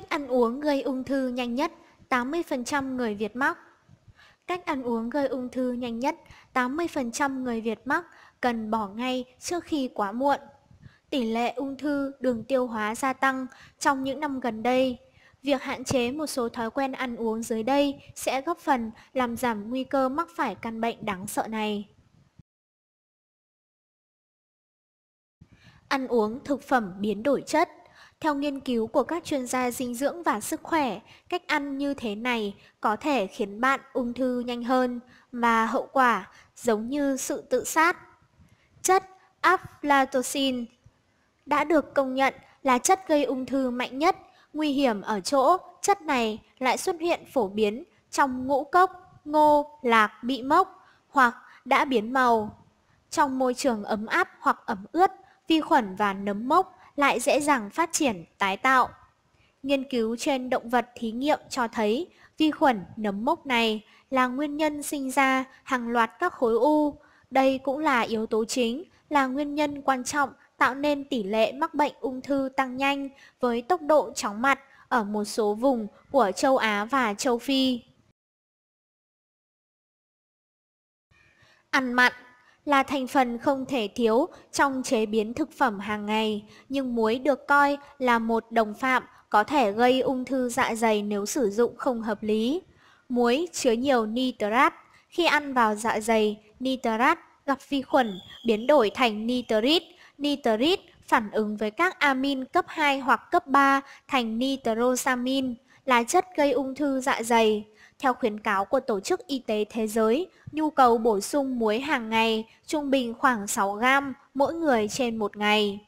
Cách ăn uống gây ung thư nhanh nhất, 80% người Việt mắc. Cách ăn uống gây ung thư nhanh nhất, 80% người Việt mắc cần bỏ ngay trước khi quá muộn. Tỷ lệ ung thư đường tiêu hóa gia tăng trong những năm gần đây. Việc hạn chế một số thói quen ăn uống dưới đây sẽ góp phần làm giảm nguy cơ mắc phải căn bệnh đáng sợ này. Ăn uống thực phẩm biến đổi chất theo nghiên cứu của các chuyên gia dinh dưỡng và sức khỏe, cách ăn như thế này có thể khiến bạn ung thư nhanh hơn và hậu quả giống như sự tự sát. Chất aflatoxin đã được công nhận là chất gây ung thư mạnh nhất, nguy hiểm ở chỗ chất này lại xuất hiện phổ biến trong ngũ cốc, ngô, lạc, bị mốc hoặc đã biến màu. Trong môi trường ấm áp hoặc ẩm ướt, vi khuẩn và nấm mốc lại dễ dàng phát triển, tái tạo. Nghiên cứu trên động vật thí nghiệm cho thấy vi khuẩn nấm mốc này là nguyên nhân sinh ra hàng loạt các khối u. Đây cũng là yếu tố chính, là nguyên nhân quan trọng tạo nên tỷ lệ mắc bệnh ung thư tăng nhanh với tốc độ chóng mặt ở một số vùng của châu Á và châu Phi. Ăn mặn là thành phần không thể thiếu trong chế biến thực phẩm hàng ngày, nhưng muối được coi là một đồng phạm có thể gây ung thư dạ dày nếu sử dụng không hợp lý. Muối chứa nhiều nitrat, khi ăn vào dạ dày, nitrat gặp vi khuẩn biến đổi thành nitrit, nitrit phản ứng với các amin cấp 2 hoặc cấp 3 thành nitrosamin là chất gây ung thư dạ dày. Theo khuyến cáo của Tổ chức Y tế Thế giới, nhu cầu bổ sung muối hàng ngày trung bình khoảng 6 gram mỗi người trên một ngày.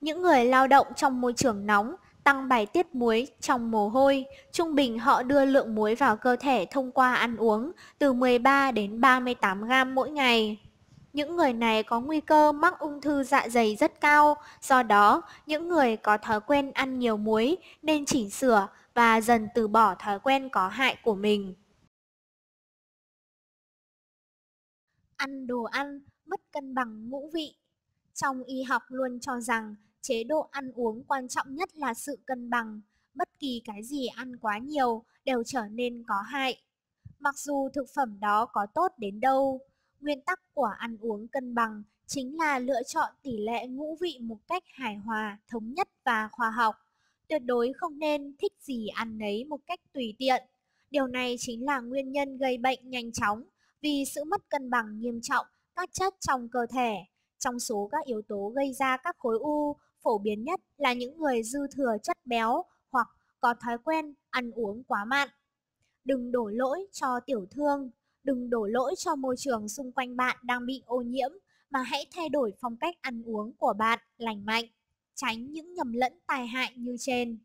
Những người lao động trong môi trường nóng tăng bài tiết muối trong mồ hôi, trung bình họ đưa lượng muối vào cơ thể thông qua ăn uống từ 13 đến 38 gram mỗi ngày những người này có nguy cơ mắc ung thư dạ dày rất cao. Do đó, những người có thói quen ăn nhiều muối nên chỉnh sửa và dần từ bỏ thói quen có hại của mình. Ăn đồ ăn mất cân bằng ngũ vị. Trong y học luôn cho rằng chế độ ăn uống quan trọng nhất là sự cân bằng. Bất kỳ cái gì ăn quá nhiều đều trở nên có hại. Mặc dù thực phẩm đó có tốt đến đâu, Nguyên tắc của ăn uống cân bằng chính là lựa chọn tỷ lệ ngũ vị một cách hài hòa, thống nhất và khoa học. Tuyệt đối không nên thích gì ăn nấy một cách tùy tiện. Điều này chính là nguyên nhân gây bệnh nhanh chóng vì sự mất cân bằng nghiêm trọng các chất trong cơ thể. Trong số các yếu tố gây ra các khối u, phổ biến nhất là những người dư thừa chất béo hoặc có thói quen ăn uống quá mặn. Đừng đổ lỗi cho tiểu thương đừng đổ lỗi cho môi trường xung quanh bạn đang bị ô nhiễm mà hãy thay đổi phong cách ăn uống của bạn lành mạnh, tránh những nhầm lẫn tai hại như trên.